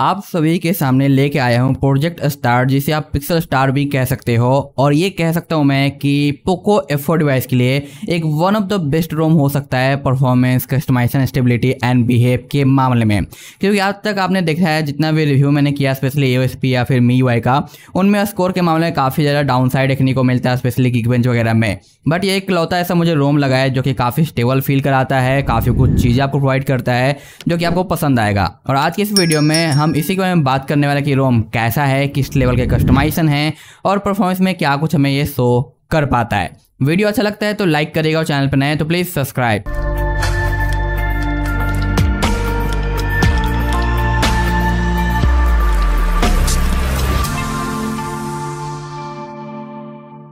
आप सभी के सामने लेके आया हूँ प्रोजेक्ट स्टार जिसे आप पिक्सल स्टार भी कह सकते हो और ये कह सकता हूँ मैं कि पोको एफो डिवाइस के लिए एक one of the best ROM हो सकता है performance customisation stability and behave के मामले में क्योंकि आज तक आपने देखा है जितना भी रिव्यू मैंने किया स्पेशली ए या फिर मी का उनमें स्कोर के मामले में काफ़ी ज़्यादा डाउन साइड देखने को मिलता है स्पेशली गिग बेंच वगैरह में बट ये एक लौता ऐसा मुझे रोम लगा है जो कि काफ़ी स्टेबल फील कराता है काफ़ी कुछ चीज़ें आपको प्रोवाइड करता है जो कि आपको पसंद आएगा और आज की इस वीडियो में हम हम इसी के बारे में बात करने वाले कि रोम कैसा है किस लेवल के कस्टमाइजेशन है और परफॉर्मेंस में क्या कुछ हमें ये शो कर पाता है वीडियो अच्छा लगता है तो लाइक करेगा और चैनल पर नए तो प्लीज़ सब्सक्राइब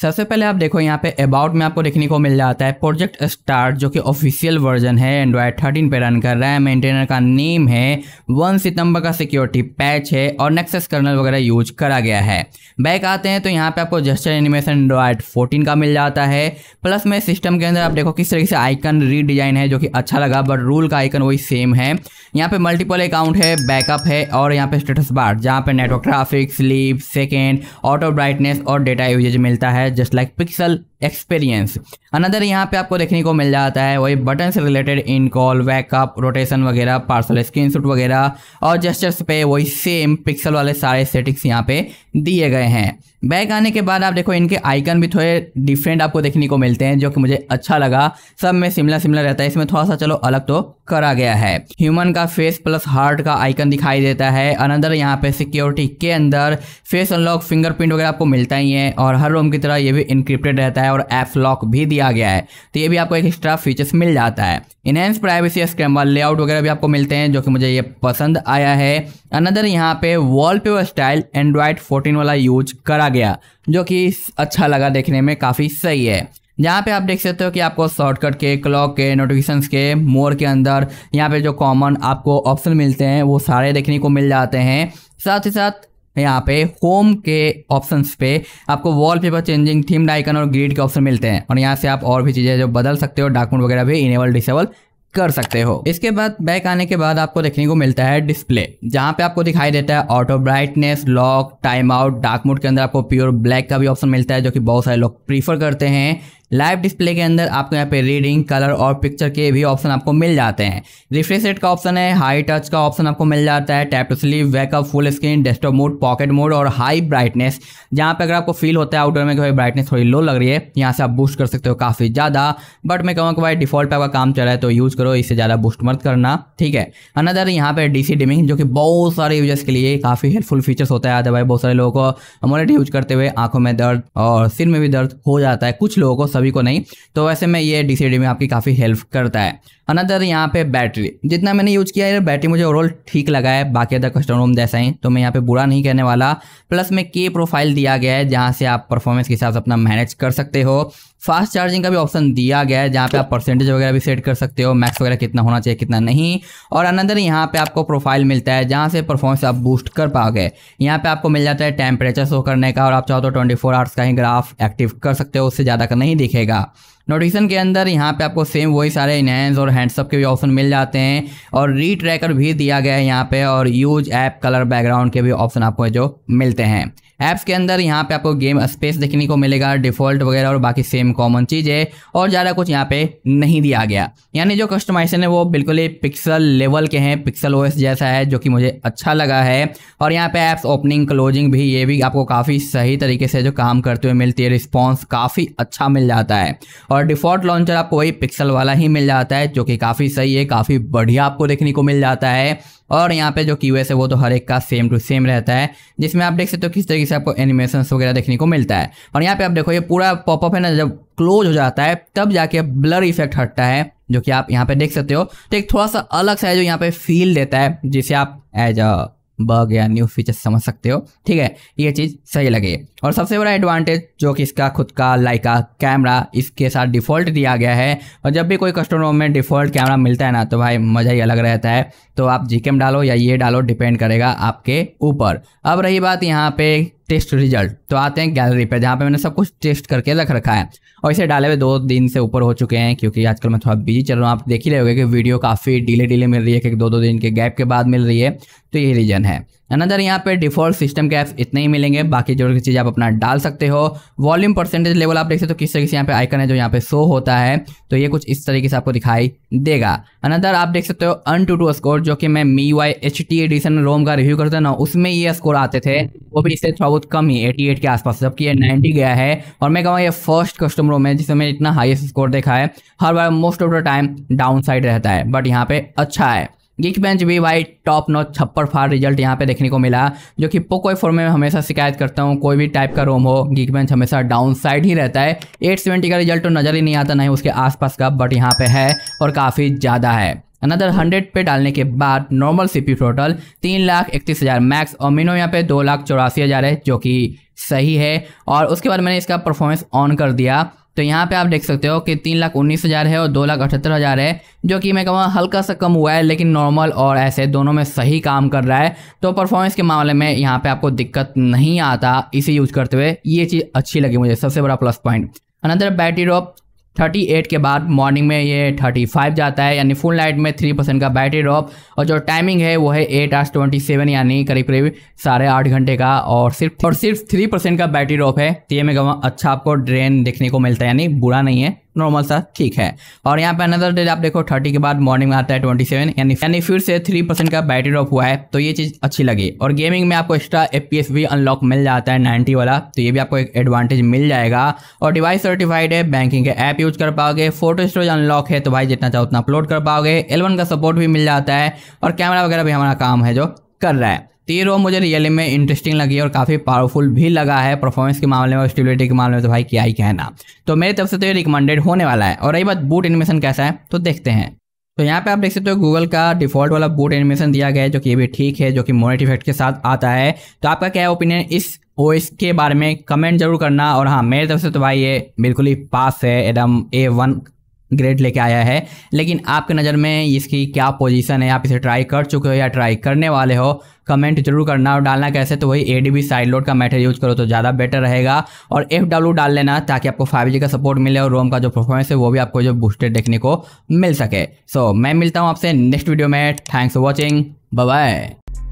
सबसे पहले आप देखो यहाँ पे अबाउट में आपको देखने को मिल जाता है प्रोजेक्ट स्टार्ट जो कि ऑफिशियल वर्जन है एंड्रॉयड थर्टीन पे रन कर रहा है मेंटेनर का नेम है वन सितंबर का सिक्योरिटी पैच है और नेक्सेस कर्नल वगैरह यूज करा गया है बैक आते हैं तो यहाँ पे आपको जस्टर एनिमेशन एंड्रॉयड फोर्टीन का मिल जाता है प्लस में सिस्टम के अंदर आप देखो किस तरीके से आइकन रीडिजाइन है जो कि अच्छा लगा बट रूल का आइकन वही सेम है यहाँ पे मल्टीपल अकाउंट है बैकअप है और यहाँ पे स्टेटस बार जहाँ पे network traffic sleep second auto brightness और डेटा यूजेज मिलता है just like Pixel experience another यहाँ पे आपको देखने को मिल जाता है वही बटन से related in call backup rotation वगैरह पार्सल स्क्रीन शूट वगैरह और जेस्टर्स पे वही सेम पिक्सल वाले सारे सेटिंग्स यहाँ पे दिए गए हैं बैक आने के बाद आप देखो इनके आइकन भी थोड़े डिफरेंट आपको देखने को मिलते हैं जो कि मुझे अच्छा लगा सब में सिमिलर सिमिलर रहता है इसमें थोड़ा सा चलो अलग तो करा गया है ह्यूमन का फेस प्लस हार्ट का आइकन दिखाई देता है अनदर यहाँ पे सिक्योरिटी के अंदर फेस अनलॉक फिंगरप्रिंट वगैरह आपको मिलता ही है और हर रूम की तरह ये भी इंक्रिप्टेड रहता है है और एफ लॉक भी दिया गया है तो ये भी आपको एक एक्स्ट्रा फीचर्स मिल जाता है इनहेंस प्राइवेसी स्क्रैम्बल लेआउट वगैरह भी आपको मिलते हैं जो कि मुझे ये पसंद आया है अनदर यहाँ पे वॉलपेपर स्टाइल एंड्रॉयड 14 वाला यूज करा गया जो कि अच्छा लगा देखने में काफ़ी सही है यहाँ पे आप देख सकते हो कि आपको शॉर्टकट के क्लॉक के नोटिफिकेशन के मोर के अंदर यहाँ पे जो कॉमन आपको ऑप्शन मिलते हैं वो सारे देखने को मिल जाते हैं साथ ही साथ यहाँ पे होम के ऑप्शंस पे आपको वॉलपेपर चेंजिंग थीम आइकन और ग्रीड के ऑप्शन मिलते हैं और यहाँ से आप और भी चीज़ें जो बदल सकते हो डॉक्यूमेंट वगैरह भी इनेबल डिसेबल कर सकते हो इसके बाद बैक आने के बाद आपको देखने को मिलता है डिस्प्ले जहाँ पे आपको दिखाई देता है auto brightness lock time out dark mode के अंदर आपको प्योर ब्लैक का भी ऑप्शन मिलता है जो कि बहुत सारे लोग प्रीफर करते हैं लाइव डिस्प्ले के अंदर आपको यहाँ पे रीडिंग कलर और पिक्चर के भी ऑप्शन आपको मिल जाते हैं रिफ्रेश रेट का ऑप्शन है हाई टच का ऑप्शन आपको मिल जाता है tap to sleep backup full screen desktop mode pocket mode और हाई ब्राइटनेस जहाँ पे अगर आपको फील होता है आउटडोर में कि भाई ब्राइटनेस थोड़ी लो लग रही है यहाँ से आप बूस्ट कर सकते हो काफ़ी ज़्यादा बट मैं कहूँगा कि भाई डिफॉल्ट आपका काम चल रहा है तो यूज़ करो इससे ज़्यादा बूस्ट मत करना ठीक है अनदर यहाँ पर डी डिमिंग जो कि बहुत सारे यूजर्स के लिए काफ़ी हेल्पफुल फीचर्स होता है अदरवाइज बहुत सारे लोगों को मोनिटर यूज करते हुए आंखों में दर्द और सिर में भी दर्द हो जाता है कुछ लोगों को सभी को नहीं तो वैसे में ये डी में आपकी काफ़ी हेल्प करता है अनदर यहाँ पे बैटरी जितना मैंने यूज़ किया है बैटरी मुझे ओवरऑल ठीक लगा है बाकी अदर कस्टमर जैसा ही तो मैं यहाँ पे बुरा नहीं कहने वाला प्लस में के प्रोफाइल दिया गया है जहाँ से आप परफॉर्मेंस के हिसाब से अपना मैनेज कर सकते हो फास्ट चार्जिंग का भी ऑप्शन दिया गया है जहाँ पे आप परसेंटेज वगैरह भी सेट कर सकते हो मैक्स वगैरह कितना होना चाहिए कितना नहीं और अनदर यहाँ पे आपको प्रोफाइल मिलता है जहाँ से परफॉर्मेंस आप बूस्ट कर पाओगे यहाँ पे आपको मिल जाता है टेम्परेचर शो करने का और आप चाहो तो ट्वेंटी फोर आवर्स का ही ग्राफ एक्टिव कर सकते हो उससे ज़्यादा का नहीं दिखेगा नोटिसन के अंदर यहाँ पे आपको सेम वही सारे इनहेंस और हैंडसअप के भी ऑप्शन मिल जाते हैं और री ट्रैकर भी दिया गया है यहाँ पे और यूज ऐप कलर बैकग्राउंड के भी ऑप्शन आपको जो मिलते हैं ऐप्स के अंदर यहाँ पे आपको गेम स्पेस देखने को मिलेगा डिफॉल्ट वगैरह और बाकी सेम कॉमन चीज़ है और ज़्यादा कुछ यहाँ पे नहीं दिया गया यानी जो कस्टमाइजेशन है वो बिल्कुल ही पिक्सल लेवल के हैं पिक्सल ओएस जैसा है जो कि मुझे अच्छा लगा है और यहाँ पे ऐप्स ओपनिंग क्लोजिंग भी ये भी आपको काफ़ी सही तरीके से जो काम करते हुए मिलती है रिस्पॉन्स काफ़ी अच्छा मिल जाता है और डिफ़ॉल्ट लॉन्चर आपको वही पिक्सल वाला ही मिल जाता है जो कि काफ़ी सही है काफ़ी बढ़िया आपको देखने को मिल जाता है और यहाँ पे जो की है वो तो हर एक का सेम टू सेम रहता है जिसमें आप देख सकते हो तो किस तरीके से आपको एनिमेशन वगैरह देखने को मिलता है और यहाँ पे आप देखो ये पूरा पॉपअप है ना जब क्लोज हो जाता है तब जाके ब्लर इफेक्ट हटता है जो कि आप यहाँ पे देख सकते हो तो एक थोड़ा सा अलग सा है जो यहाँ पे फील देता है जिसे आप एज अ बग या न्यू फीचर्स समझ सकते हो ठीक है ये चीज़ सही लगे और सबसे बड़ा एडवांटेज जो कि इसका खुद का लाइका कैमरा इसके साथ डिफ़ॉल्ट दिया गया है और जब भी कोई कस्टमर में डिफ़ॉल्ट कैमरा मिलता है ना तो भाई मज़ा ही अलग रहता है तो आप जी डालो या ये डालो डिपेंड करेगा आपके ऊपर अब रही बात यहाँ पे टेस्ट रिजल्ट तो आते हैं गैलरी पे जहाँ पे मैंने सब कुछ टेस्ट करके रख रखा है और इसे डाले हुए दो दिन से ऊपर हो चुके हैं क्योंकि आजकल मैं थोड़ा बिजी चल रहा हूँ आप देख ही रहे हो कि वीडियो काफ़ी डीले डीले मिल रही है कि दो दो दिन के गैप के बाद मिल रही है तो ये रीज़न है अनदर यहाँ पे डिफॉल्ट सिस्टम कैप्स इतने ही मिलेंगे बाकी जो चीज़ आप अपना डाल सकते हो वॉल्यूम परसेंटेज लेवल आप देख सकते हो तो किस तरीके से यहाँ पे आइकन है जो यहाँ पे शो होता है तो ये कुछ इस तरीके से आपको दिखाई देगा अनदर आप देख सकते हो अन टू टू स्कोर जो कि मैं Mi Y H T edition ROM का रिव्यू करता ना उसमें ये स्कोर आते थे वो भी इससे थोड़ा बहुत कम ही एटी एट के आसपास जबकि ये नाइन्टी गया है और मैं कहूँगा ये फर्स्ट कस्टम रोम है जिसमें मैंने इतना हाइस्ट स्कोर देखा है हर बार most of the time down side रहता है बट यहाँ पे अच्छा है गिक बेंच भी भाई टॉप नोट छप्पर फार रिजल्ट यहाँ पे देखने को मिला जो कि पोको फोर में हमेशा शिकायत करता हूँ कोई भी टाइप का रोम हो गिक बेंच हमेशा डाउन साइड ही रहता है एट सेवेंटी का रिजल्ट तो नज़र ही नहीं आता नहीं उसके आसपास का बट यहाँ पे है और काफ़ी ज़्यादा है अनदर हंड्रेड पे डालने के बाद नॉर्मल सी पी टोटल तीन लाख इकतीस हज़ार मैक्स और मिनो यहाँ पे दो लाख चौरासी हज़ार है जो कि सही है और उसके बाद मैंने इसका परफॉर्मेंस ऑन कर दिया तो यहाँ पे आप देख सकते हो कि तीन लाख उन्नीस हज़ार है और दो लाख अठहत्तर हज़ार है जो कि मैं कहूँगा हल्का सा कम हुआ है लेकिन नॉर्मल और ऐसे दोनों में सही काम कर रहा है तो परफॉर्मेंस के मामले में यहाँ पे आपको दिक्कत नहीं आता इसे यूज करते हुए ये चीज़ अच्छी लगी मुझे सबसे बड़ा plus point another battery drop thirty eight के बाद मॉर्निंग में ये थर्टी फाइव जाता है यानी फुल नाइट में थ्री परसेंट का बैटरी ड्रॉप और जो टाइमिंग है वो है एट आर्स ट्वेंटी सेवन यानी करीब करीब साढ़े आठ घंटे का और सिर्फ और सिर्फ थ्री परसेंट का बैटरी ड्रॉप है तो ये मेगा अच्छा आपको ड्रेन देखने को मिलता है यानी बुरा नहीं है नॉर्मल सा ठीक है और यहाँ पे अनदर डे आप देखो थर्टी के बाद मॉर्निंग में आता है ट्वेंटी सेवन यानी यानी फिर से थ्री परसेंट का बैटरी ड्रॉप हुआ है तो ये चीज़ अच्छी लगी और गेमिंग में आपको एक्स्ट्रा एफ भी अनलॉक मिल जाता है नाइन्टी वाला तो ये भी आपको एक एडवांटेज मिल जाएगा और डिवाइस सर्टिफाइड है बैंकिंग के ऐप यूज कर पाओगे फोटो स्टोरेज अनलॉक है तो भाई जितना चाहो उतना अपलोड कर पाओगे एलवन का सपोर्ट भी मिल जाता है और कैमरा वगैरह भी हमारा काम है जो कर रहा है तो ये मुझे रियली में इंटरेस्टिंग लगी और काफ़ी पावरफुल भी लगा है परफॉर्मेंस के मामले में और स्टेबिलिटी के मामले में तो भाई क्या ही कहना तो मेरी तरफ से तो ये रिकमेंडेड होने वाला है और रही बात बूट एनिमेशन कैसा है तो देखते हैं तो यहाँ पे आप देख सकते हो गूगल का डिफॉल्ट वाला बूट एनिमेशन दिया गया है जो कि ये भी ठीक है जो कि मोनेट इफेक्ट के साथ आता है तो आपका क्या ओपिनियन इस ओ के बारे में कमेंट जरूर करना और हाँ मेरे तरफ से तो भाई ये बिल्कुल ही पास है एकदम ए वन ग्रेड लेके आया है लेकिन आपके नज़र में इसकी क्या पोजीशन है आप इसे ट्राई कर चुके हो या ट्राई करने वाले हो कमेंट जरूर करना और डालना कैसे तो वही A D B side load का मैटर यूज करो तो ज़्यादा बेटर रहेगा और एफ डब्ल्यू डाल लेना ताकि आपको फाइव जी का सपोर्ट मिले और रोम का जो परफॉर्मेंस है वो भी आपको जो बूस्टेड देखने को मिल सके सो so, मैं मिलता हूँ आपसे नेक्स्ट वीडियो में थैंक्स फॉर वॉचिंग बाय